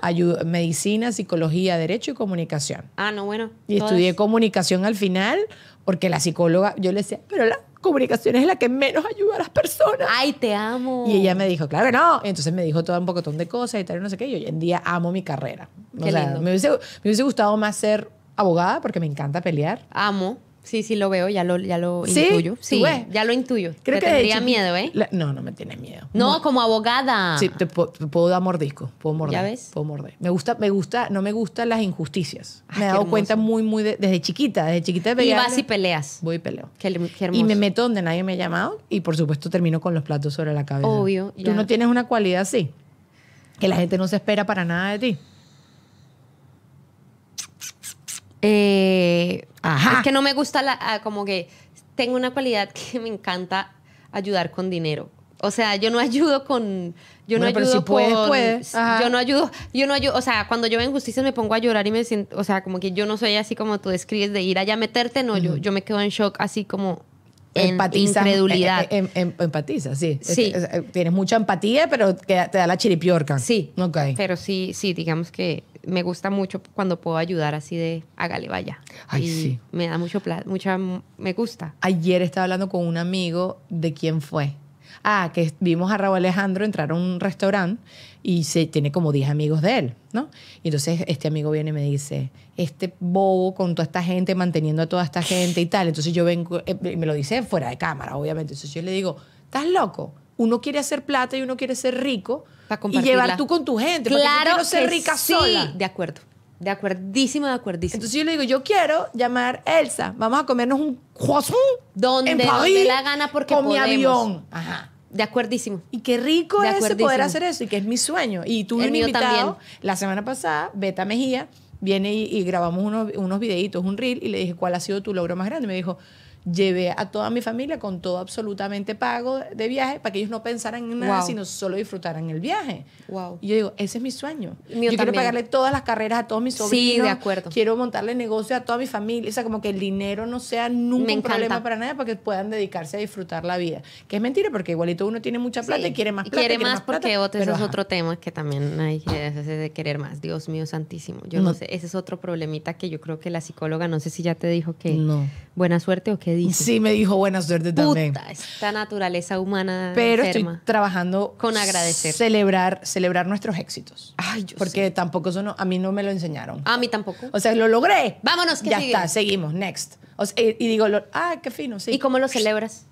[SPEAKER 1] medicina, psicología, derecho y comunicación. Ah, no, bueno. Y estudié comunicación al final porque la psicóloga, yo le decía, pero la comunicación es la que menos ayuda a las personas. Ay, te amo. Y ella me dijo, claro que no. Y entonces me dijo todo un poquitón de cosas y tal, y no sé qué. Y hoy en día amo mi carrera. Qué lindo. Me, me hubiese gustado más ser abogada porque me encanta pelear. Amo. Sí, sí lo veo, ya lo, ya lo intuyo. Sí, ya lo intuyo. Creo te que tendría miedo, ¿eh? no, no me tiene miedo. No, como abogada. Sí, te, puedo, dar mordisco, puedo morder. ¿Ya ves? Puedo morder. Me gusta, me gusta, no me gustan las injusticias. Ah, me he dado cuenta muy, muy desde chiquita, desde chiquita. De y vas y peleas. Voy y peleo. Qué, hermoso. Y me meto donde nadie me ha llamado y por supuesto termino con los platos sobre la cabeza. Obvio. Tú no tienes una cualidad así, que la gente no se espera para nada de ti. Eh, es que no me gusta
[SPEAKER 2] la, ah, como que tengo una cualidad que me encanta ayudar con dinero. O sea, yo no ayudo con. Yo no ayudo Yo no ayudo. Yo no O sea, cuando yo veo injusticias me pongo a llorar y me siento. O sea, como que yo no soy así como tú describes de ir allá a meterte. No, yo, yo me quedo en shock así como.
[SPEAKER 1] empatiza, eh, eh, incredulidad. Em, em, empatiza, sí. sí. tienes mucha empatía, pero te da la chiripiorca. Sí. okay Pero
[SPEAKER 2] sí, sí, digamos que me gusta mucho cuando puedo ayudar así de hágale, vaya. Ay, sí. Me da mucho placer,
[SPEAKER 1] mucha, me gusta. Ayer estaba hablando con un amigo de quién fue. Ah, que vimos a Raúl Alejandro entrar a un restaurante y se, tiene como 10 amigos de él, ¿no? Y entonces este amigo viene y me dice, este bobo con toda esta gente, manteniendo a toda esta gente y tal. Entonces yo vengo, eh, me lo dice fuera de cámara, obviamente. Entonces yo le digo, ¿estás loco? Uno quiere hacer plata y uno quiere ser rico y llevar tú con tu gente. Claro porque yo ser rica sola. De acuerdo. De acuerdísimo, de acuerdísimo. Entonces yo le digo, yo quiero llamar Elsa. Vamos a comernos un croissant donde, en París, la gana porque con mi avión. Ajá. De acuerdísimo. Y qué rico de es poder hacer eso y que es mi sueño. Y tuve un invitado la semana pasada, Beta Mejía, viene y, grabamos unos, unos videitos, un reel, y le dije, ¿cuál ha sido tu logro más grande? Y me dijo, llevé a toda mi familia con todo absolutamente pago de viaje para que ellos no pensaran en nada, sino solo disfrutaran el viaje. Y yo digo, ese es mi sueño. yo quiero pagarle todas las carreras a todos mis sobrinos. Sí, de acuerdo. Quiero montarle negocio a toda mi familia. O sea, como que el dinero no sea nunca un problema para nada para que puedan dedicarse a disfrutar la vida. Que es mentira, porque igualito uno tiene mucha plata y quiere más plata. Quiere, quiere más, porque otro, ese es otro
[SPEAKER 2] tema que también hay ese de querer más. Dios mío santísimo. Yo no. sé, ese es otro problemita que yo creo que la psicóloga, no sé si ya te dijo que no. buena suerte o que Sí, me dijo buena suerte Puta, también.
[SPEAKER 1] Esta naturaleza humana. Pero estoy trabajando con agradecer. Celebrar, celebrar nuestros éxitos. Ay, Porque tampoco eso no, a mí no me lo enseñaron.
[SPEAKER 2] A mí tampoco. O sea, lo logré.
[SPEAKER 1] Vámonos, Ya está, seguimos, next. y digo, ah, qué fino, ¿Y cómo lo celebras?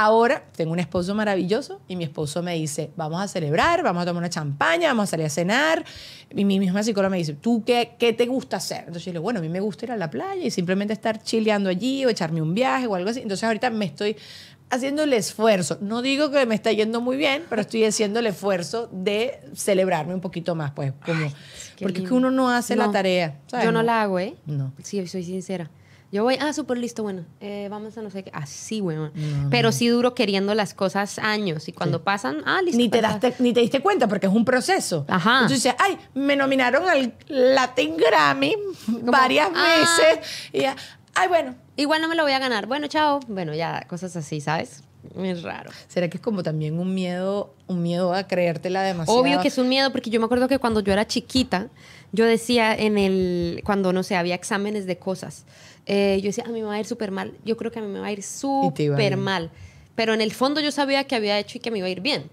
[SPEAKER 1] Ahora tengo un esposo maravilloso y mi esposo me dice, vamos a celebrar, vamos a tomar una champaña, vamos a salir a cenar. Y mi misma psicóloga me dice, ¿tú qué, qué te gusta hacer? Entonces yo le digo, bueno, a mí me gusta ir a la playa y simplemente estar chileando allí o echarme un viaje o algo así. Entonces ahorita me estoy haciendo el esfuerzo. No digo que me está yendo muy bien, pero estoy haciendo el esfuerzo de celebrarme un poquito más, pues, como
[SPEAKER 2] porque es que uno no hace la tarea.
[SPEAKER 1] Yo no, no, la hago, ¿eh? No. Sí, soy sincera. Yo voy, ah, súper listo,
[SPEAKER 2] bueno, eh, vamos a no sé qué. Así, bueno Pero sí duro queriendo las cosas años y cuando
[SPEAKER 1] pasan, ah, listo. Ni te, ni te diste cuenta porque es un proceso. Ajá. Entonces ay, me nominaron al Latin Grammy varias ah". veces. y ya, ay, bueno. Igual
[SPEAKER 2] no me lo voy a ganar. Bueno, chao. Bueno, ya, cosas así, ¿sabes? Es
[SPEAKER 1] raro. ¿Será que es como también un miedo, un miedo a creértela demasiado? Obvio que es un miedo, porque yo me acuerdo que cuando yo era chiquita,
[SPEAKER 2] yo decía en el, cuando no sé, había exámenes de cosas. Eh, yo decía, a mí me va a ir súper mal. Yo creo que a mí me va a ir súper mal. Pero en el fondo yo sabía que había hecho y que me iba a ir bien.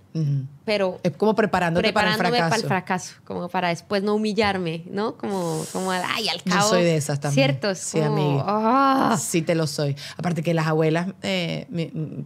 [SPEAKER 2] Pero.
[SPEAKER 1] Es como preparándote preparándome para el fracaso. para el
[SPEAKER 2] fracaso, como para después no humillarme, ¿no? Como, como ay, al cabo. Yo soy de esas también. ¿Cierto? sí, como,
[SPEAKER 1] ah". te lo soy. Aparte que las abuelas, eh,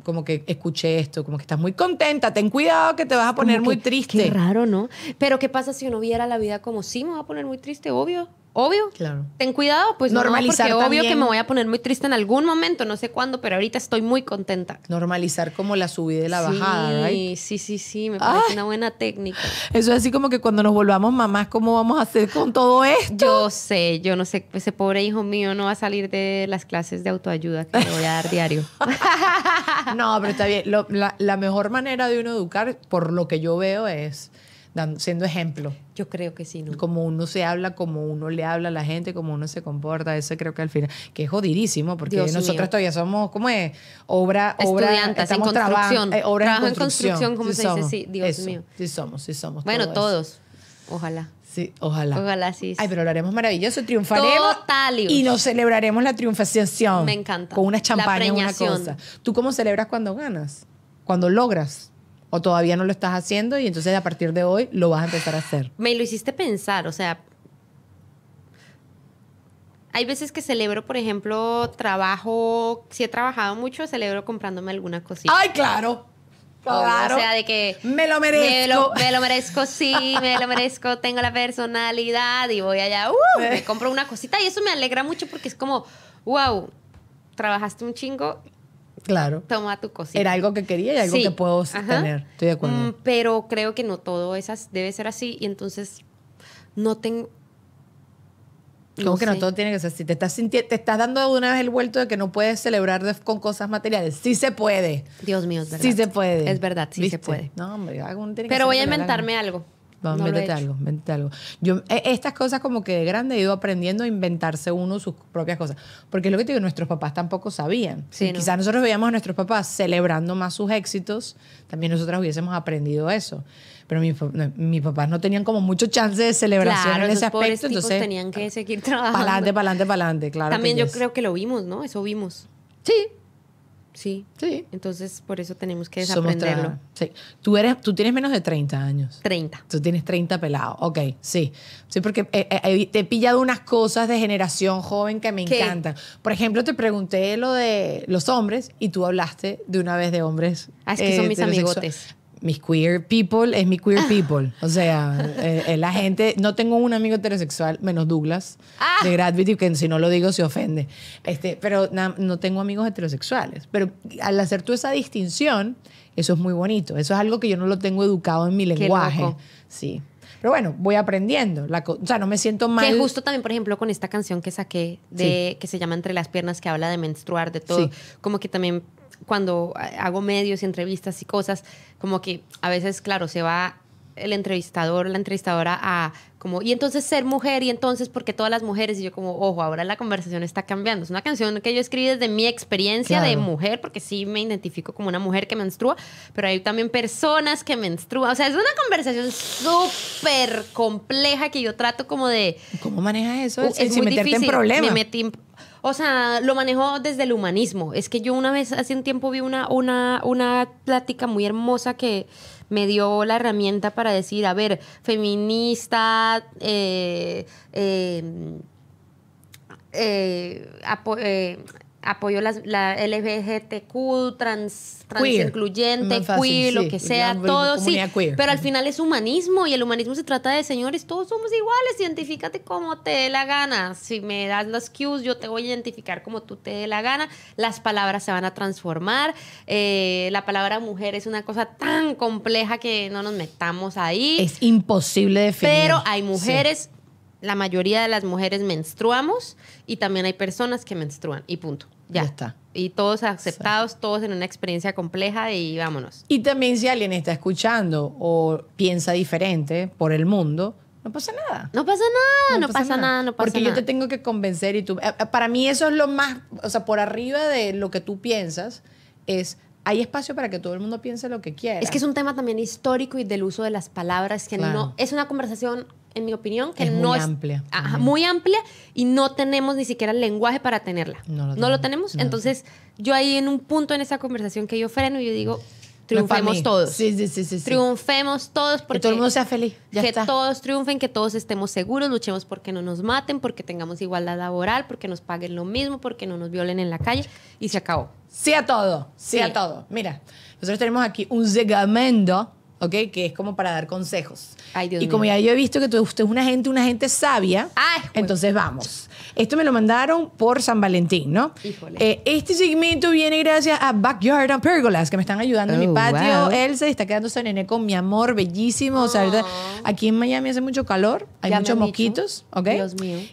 [SPEAKER 1] como que escuché esto, como que estás muy contenta, ten cuidado que te vas a poner muy triste. Qué raro, ¿no? Pero ¿qué pasa si uno viera la vida como, sí, me voy a poner
[SPEAKER 2] muy triste, obvio? Obvio. Claro. Ten cuidado, pues normalizar porque obvio que me voy a poner muy triste en algún momento, no sé cuándo, pero ahorita estoy muy contenta. Normalizar como la subida y la bajada, Sí Sí,
[SPEAKER 1] sí, sí, me ah. parece una buena técnica. Eso es así como que cuando nos volvamos mamás, ¿cómo vamos a hacer con
[SPEAKER 2] todo esto? Yo sé, yo no sé, pues, ese pobre hijo mío no va a salir de las clases de autoayuda que le voy a dar diario.
[SPEAKER 1] no, pero está bien. la mejor manera de uno educar, por lo que yo veo, es siendo ejemplo. Yo creo que sí, ¿no? Como uno se habla, como uno le habla a la gente, como uno se comporta, eso creo que al final, que es jodidísimo, porque nosotros todavía somos, ¿cómo es? Obra, Estudiantes, en construcción. Eh, obra Trabajo en construcción, como se dice, sí, Dios mío. Sí somos, sí somos. Bueno, todos, ojalá. Sí, ojalá. Ojalá sí. Ay, pero lo haremos maravilloso, triunfaremos. Y nos celebraremos la triunfación. Me encanta. Con una champaña, una cosa. ¿Tú cómo celebras cuando ganas? Cuando logras o todavía no lo estás haciendo y entonces a partir de hoy lo vas a empezar a hacer.
[SPEAKER 2] Me lo hiciste pensar, o sea, hay veces que celebro, por ejemplo, trabajo, si he trabajado mucho, celebro comprándome alguna cosita. ¡Ay, claro!
[SPEAKER 1] O sea, de
[SPEAKER 2] que. Me lo merezco. Me lo, merezco, sí, me lo merezco. Tengo la personalidad y voy allá. Uh, me compro una cosita y eso me alegra mucho porque es como, wow, trabajaste un chingo Claro. Toma tu cosita. Era algo
[SPEAKER 1] que quería y algo que puedo tener. Estoy de acuerdo. Mm,
[SPEAKER 2] pero creo que no todo esas debe ser así y entonces no tengo.
[SPEAKER 1] Como que no todo tiene que ser así. Te estás, te estás dando de una vez el vuelto de que no puedes celebrar con cosas materiales. Sí se puede. Dios mío, es verdad. Sí se puede. Es verdad, sí se puede. No, hombre, algún Pero voy a inventarme algo vamos, métete algo, métete algo. Yo, e, estas cosas como que de grande he ido aprendiendo a inventarse uno sus propias cosas. Porque es lo que te digo, nuestros papás tampoco sabían. Quizás nosotros veíamos a nuestros papás celebrando más sus éxitos, también nosotras hubiésemos aprendido eso. Pero mis papás no tenían como mucho chance de celebración en ese aspecto. Entonces tenían
[SPEAKER 2] que seguir trabajando. Para adelante, para
[SPEAKER 1] adelante, para adelante, claro. También yo creo
[SPEAKER 2] que lo vimos, ¿no? Eso vimos. Sí, Sí. Sí. Entonces, por eso tenemos que desaprenderlo.
[SPEAKER 1] sí. Tú, eres, tú tienes menos de 30 años. 30. Tú tienes 30 pelados. Ok, sí. Sí, porque eh, eh, eh, te he pillado unas cosas de generación joven que me encantan. Por ejemplo, te pregunté lo de los hombres y tú hablaste de una vez de hombres. Ah, es que son mis amigotes mis queer people es mi queer ah. people. O sea, es eh, eh, la gente. No tengo un amigo heterosexual, menos Douglas, ah. de Gravity, que si no lo digo se ofende. Este, pero no tengo amigos heterosexuales. Pero al hacer tú esa distinción, eso es muy bonito. Eso es algo que yo no lo tengo educado en mi lenguaje. Sí. Pero bueno, voy aprendiendo. o sea, no me siento mal. Que justo también,
[SPEAKER 2] por ejemplo, con esta canción que saqué de que se llama Entre las piernas, que habla de menstruar, de todo. Como que también cuando eh, hago medios y entrevistas y cosas, como que a veces, claro, se va el entrevistador, la entrevistadora a como, y entonces ser mujer, y entonces porque todas las mujeres, y yo como, ojo, ahora la conversación está cambiando. Es una canción que yo escribí desde mi experiencia de mujer, porque sí me identifico como una mujer que menstrua, pero hay también personas que menstruan. O sea, es una conversación súper compleja que yo trato como de...
[SPEAKER 1] ¿Cómo maneja eso? Uh, es, muy difícil. en problemas. Me
[SPEAKER 2] o sea, lo manejo desde el humanismo. Es que yo una vez, hace un tiempo, vi una, una, una plática muy hermosa que me dio la herramienta para decir, a ver, feminista, eh, em, eh, eh, apoyo la LGTQ, trans, queer. incluyente, lo que sea, todo, sí. Pero al final es humanismo y el humanismo se trata de, señores, todos somos iguales, identifícate como te dé la gana. Si me das las cues, yo te voy a identificar como tú te dé la gana. Las palabras se van a transformar. Eh, la palabra mujer es una cosa tan compleja que no nos metamos ahí. Es
[SPEAKER 1] imposible definir. Pero hay mujeres
[SPEAKER 2] la mayoría de las mujeres menstruamos y también hay personas que menstruan y punto. Ya, está. Y todos aceptados, todos en una experiencia compleja y vámonos.
[SPEAKER 1] Y también si alguien está escuchando o piensa diferente por el mundo, no pasa nada. No pasa nada, no, pasa, nada. no pasa Porque yo te tengo que convencer y tú... Eh, eh, para mí eso es lo más, o sea, por arriba de lo que tú piensas es hay espacio para que todo el mundo piense lo que quiera. Es que es un tema también histórico y del uso de las palabras, que no es una conversación en mi opinión, que es no muy es amplia.
[SPEAKER 2] muy amplia y no tenemos ni siquiera el lenguaje para tenerla. No lo, tenemos. Entonces, yo ahí en un punto en esa conversación que yo freno, yo digo, triunfemos todos. Sí, sí, sí, Triunfemos todos porque que todo el mundo sea feliz. Ya que todos triunfen, que todos estemos seguros, luchemos porque no nos maten, porque tengamos igualdad laboral, porque nos paguen lo mismo, porque no nos violen en la calle
[SPEAKER 1] y se acabó. Sí a todo, sí, sí. a todo. Mira, nosotros tenemos aquí un segmento ¿ok? Que es como para dar consejos. y como ya yo he visto que usted es una gente, una gente sabia, ah, entonces vamos. Esto me lo mandaron por San Valentín, ¿no? Eh, este segmento viene gracias a Backyard and Pergolas, que me están ayudando en mi oh, patio. él Elsa está quedando su con mi amor, bellísimo. O sea, oh. aquí en Miami hace mucho calor, hay muchos mosquitos, ¿ok?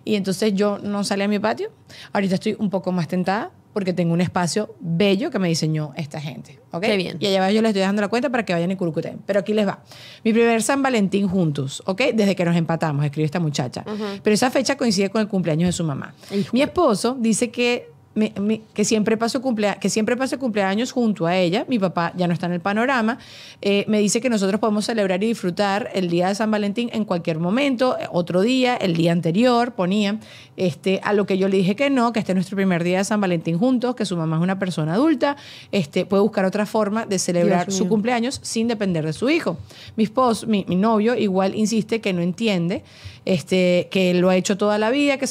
[SPEAKER 1] Y entonces yo no salí a mi patio. Ahorita estoy un poco más tentada porque tengo un espacio bello que me diseñó esta gente. ¿ok? bien. Y allá yo les estoy dando la cuenta para que vayan y curucuten. Pero aquí les va. Mi primer San Valentín juntos, ¿ok? Desde que nos empatamos, escribe esta muchacha. Pero esa fecha coincide con el cumpleaños de su mamá. Mi esposo dice que que, siempre paso que siempre cumpleaños junto a ella, mi papá ya no está en el panorama, eh, me dice que nosotros podemos celebrar y disfrutar el día de San Valentín en cualquier momento, eh, otro día, el día anterior, ponía, este, a lo que yo le dije que no, que este es nuestro primer día de San Valentín juntos, que su mamá es una persona adulta, este, puede buscar otra forma de celebrar su cumpleaños sin depender de su hijo. Mi esposo, mi, mi novio, igual insiste que no entiende este, que lo ha hecho toda la vida, que,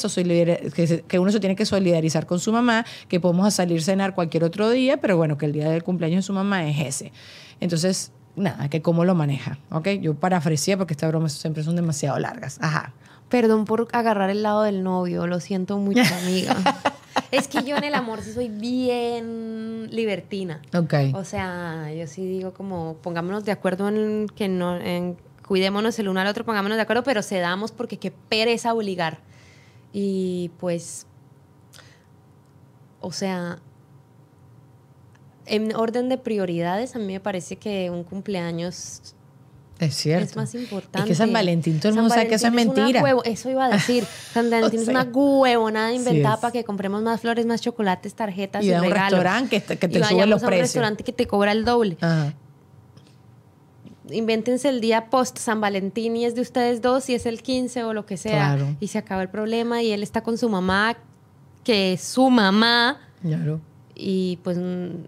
[SPEAKER 1] que uno se tiene que solidarizar con su mamá, que podemos salir a cenar cualquier otro día, pero bueno, que el día del cumpleaños de su mamá es ese. Entonces, nada, que cómo lo maneja, ¿ok? Yo parafresía porque estas bromas siempre son demasiado largas. Ajá. Perdón por
[SPEAKER 2] agarrar el lado del novio, lo siento mucho, amiga. es que yo en el amor sí soy bien libertina. Ok. O sea, yo sí digo como, pongámonos de acuerdo en que no, en cuidémonos el uno al otro, pongámonos de acuerdo, pero cedamos porque qué pereza obligar. Y pues, o sea, en orden de prioridades, a mí me parece que un cumpleaños
[SPEAKER 1] es más importante. Es que San Valentín, todo el mundo sabe que eso es mentira. eso iba a decir.
[SPEAKER 2] San Valentín es una huevonada inventada para que compremos más flores, más chocolates, tarjetas y, y un restaurante que te, que te sube los precios. Y un restaurante que te cobra el doble. Ajá invéntense el día post San Valentín y es de ustedes dos y es el 15 o lo que sea. Y se acaba el problema y él está con su mamá, que es su mamá.
[SPEAKER 1] Claro. Y pues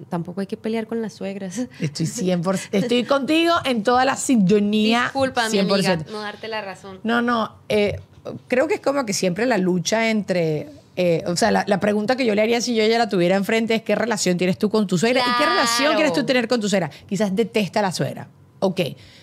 [SPEAKER 1] tampoco hay que pelear con las suegras. Estoy 100%, estoy contigo en toda la sintonía. Disculpa, mi amiga, no
[SPEAKER 2] darte la razón. No,
[SPEAKER 1] no, eh, creo que es como que siempre la lucha entre eh, o sea, la, pregunta que yo le haría si yo ya la tuviera enfrente es qué relación tienes tú con tu suegra y qué relación quieres tú tener con tu suegra. Quizás detesta a la suegra. Ok,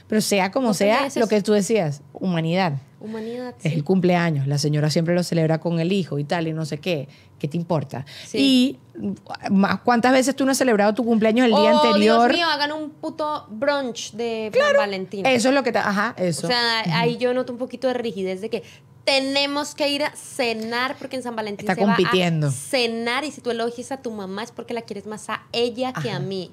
[SPEAKER 1] pero sea como sea, lo que tú decías, humanidad. Humanidad. Es el cumpleaños, la señora siempre lo celebra con el hijo y tal, y no sé qué. ¿Qué te importa? Sí. Y más, ¿cuántas veces tú no has celebrado tu cumpleaños el día oh, anterior? Dios mío,
[SPEAKER 2] hagan un puto brunch de claro, Valentín. Eso es lo
[SPEAKER 1] que te. Ajá, eso. O sea, ahí
[SPEAKER 2] yo noto un poquito de rigidez de que tenemos que ir a cenar porque en San Valentín Está se compitiendo. va a cenar y si tú elogias a tu mamá es porque la quieres más a ella que a mí.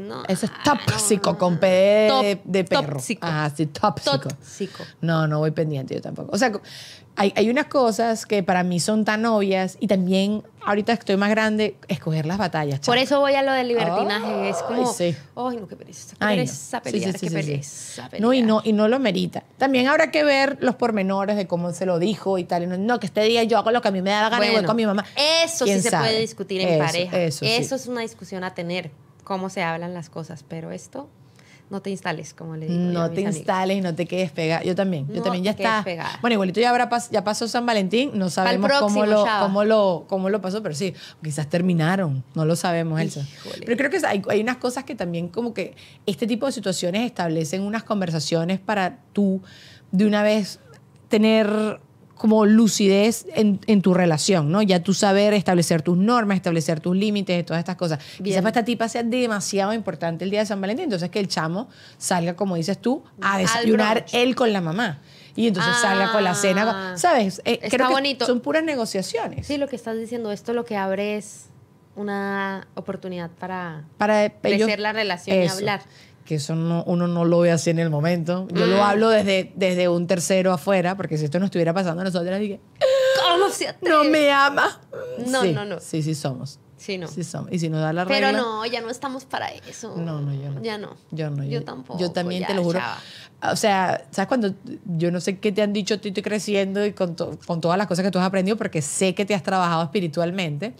[SPEAKER 2] no. Eso
[SPEAKER 1] es ah, tóxico con P de, perro. Ah, sí, tóxico. Tóxico. No, no voy pendiente yo tampoco. O sea, hay, unas cosas que para mí son tan obvias y también ahorita estoy más grande, escoger las batallas. Por eso voy a lo del libertinaje,
[SPEAKER 2] es como, ay, no, qué pereza, qué pereza no. pelear, qué pereza No,
[SPEAKER 1] y no, y no lo merita. También habrá que ver los pormenores de cómo se lo dijo y tal. no, que este día yo hago lo que a mí me da la gana y con mi mamá. Eso sí se puede discutir en pareja. eso es
[SPEAKER 2] una discusión a tener, cómo se hablan las cosas, pero esto no te instales,
[SPEAKER 1] como le digo. No te instales y no te quedes pegada. Yo también, yo también ya está. Bueno, igualito ya ya pasó San Valentín, no sabemos cómo, lo, lo, lo pasó, pero sí, quizás terminaron, no lo sabemos, eso Pero creo que hay, hay unas cosas que también como que este tipo de situaciones establecen unas conversaciones para tú de una vez tener como lucidez en, en, tu relación, ¿no? Ya tú saber establecer tus normas, establecer tus límites, todas estas cosas. Quizás para esta tipa sea demasiado importante el día de San Valentín, entonces que el chamo salga, como dices tú, a desayunar él con la mamá. Y entonces salga con la ah. cena, ¿sabes? Eh, bonito. Son
[SPEAKER 2] puras negociaciones. Sí, lo que estás diciendo, esto lo que abre es
[SPEAKER 1] una oportunidad para, para crecer la relación y hablar que eso uno no lo ve así en el momento. Yo lo mm. hablo desde, desde un tercero afuera, porque si esto no estuviera pasando a nosotros, dije, ¿cómo se atreve? Ah, no me ama. No, no, no. Sí, sí somos. Sí, no. Y si nos da la regla... Pero no,
[SPEAKER 2] ya no estamos para eso. No, no, yo no. Ya
[SPEAKER 1] no. Yo tampoco. Yo también te lo juro. O sea, ¿sabes cuando yo no sé qué te han dicho, tú estoy creciendo y con, con todas las cosas que tú has aprendido, porque sé que te has trabajado espiritualmente?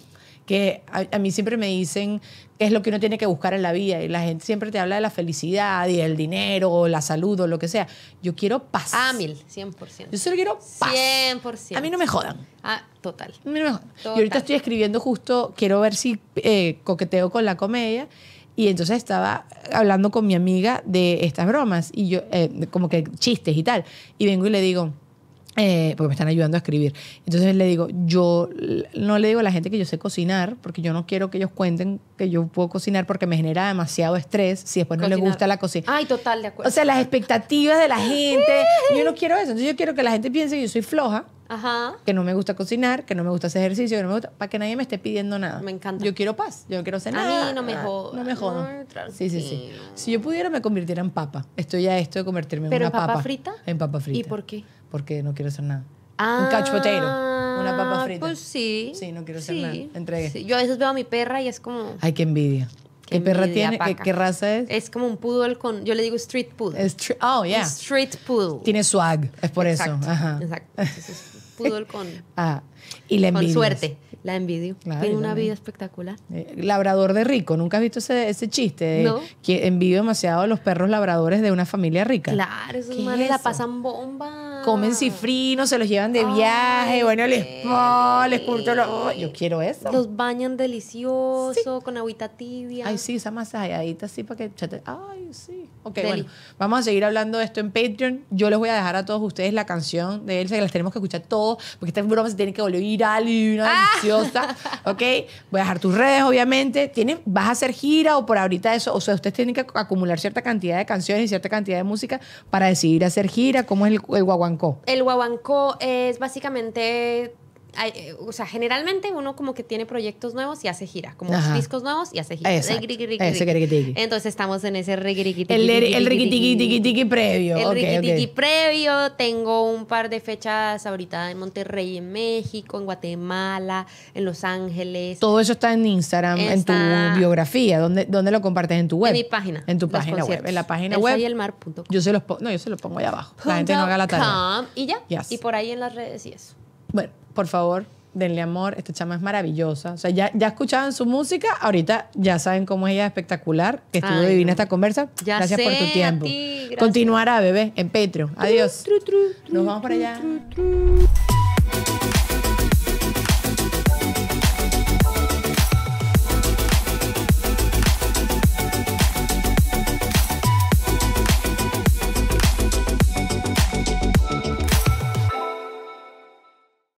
[SPEAKER 1] que a, mí siempre me dicen qué es lo que uno tiene que buscar en la vida y la gente siempre te habla de la felicidad y el dinero o la salud o lo que sea. Yo quiero paz. Ah, mil,
[SPEAKER 2] 100%. Yo solo quiero paz. 100%. A mí no me jodan.
[SPEAKER 1] Ah, total. A mí no me jodan. Y ahorita estoy escribiendo justo, quiero ver si eh, coqueteo con la comedia. Y entonces estaba hablando con mi amiga de estas bromas, y yo, eh, como que chistes y tal. Y vengo y le digo, eh, porque me están ayudando a escribir. Entonces le digo, yo no le digo a la gente que yo sé cocinar, porque yo no quiero que ellos cuenten que yo puedo cocinar porque me genera demasiado estrés si después no le les gusta la cocina. Ay, total, de acuerdo. O sea, las expectativas de la gente, yo no quiero eso. Entonces yo quiero que la gente piense que yo soy floja, que no me gusta cocinar, que no me gusta hacer ejercicio, que no me gusta, para que nadie me esté pidiendo nada. Me encanta. Yo quiero paz, yo no quiero hacer nada. no me ah, jodas No me sí, sí, Si yo pudiera me convirtiera en papa. Estoy a esto de convertirme en papa. papa frita? En papa frita. ¿Y por qué? porque no quiero hacer nada. un ah, cacho una
[SPEAKER 2] papa frita. Pues sí. Sí, no quiero hacer nada. Entregué. Yo a veces veo a mi perra y es como.
[SPEAKER 1] Ay, qué envidia. ¿Qué, perra tiene? ¿Qué, raza es?
[SPEAKER 2] Es como un poodle con. Yo le digo street poodle. oh, yeah. street poodle. Tiene
[SPEAKER 1] swag, es por eso. Ajá. Exacto. Entonces,
[SPEAKER 2] poodle con.
[SPEAKER 1] ah, y la envidia. Con suerte.
[SPEAKER 2] La envidio. Tiene una vida espectacular.
[SPEAKER 1] Eh, labrador de rico. ¿Nunca has visto ese, ese chiste? no. Que envidio demasiado a los perros labradores de una familia rica. Claro, esos manes la pasan bomba comen ah. cifrino, se los llevan de viaje, bueno, les, les curto yo quiero eso. Los bañan delicioso,
[SPEAKER 2] con agüita tibia.
[SPEAKER 1] Ay, sí, esa masajeadita así para que... Ay, sí. Ok, bueno, vamos a seguir hablando de esto en Patreon. Yo les voy a dejar a todos ustedes la canción de Elsa, que las tenemos que escuchar todos, porque esta broma se tiene que volver viral y una ah. deliciosa, ¿ok? Voy a dejar tus redes, obviamente. ¿Tienes, ¿Vas a hacer gira o por ahorita eso? O sea, ustedes tienen que acumular cierta cantidad de canciones y cierta cantidad de música para decidir hacer gira. ¿Cómo es el, el
[SPEAKER 2] el guabanco es básicamente eh, o sea, generalmente uno como que tiene proyectos nuevos y hace giras, como los discos nuevos y hace giras. Entonces estamos en ese El, el
[SPEAKER 1] previo. El okay,
[SPEAKER 2] previo. Tengo un par de fechas ahorita en Monterrey, en México, en Guatemala, en Los Ángeles. Todo eso
[SPEAKER 1] está en Instagram, en tu biografía. donde lo compartes? En tu web. En mi página. En tu página web. En la página web. Yo se los pongo, no, yo se los pongo ahí abajo. La gente no haga la tarea.
[SPEAKER 2] y ya. Y por ahí en las redes y eso.
[SPEAKER 1] Bueno por favor, denle amor, esta chama es maravillosa. O sea, ya, escuchaban su música, ahorita ya saben cómo es ella espectacular, que estuvo divina esta conversa. gracias por tu tiempo. Continuará, bebé, en Petro. Adiós. Nos vamos para allá.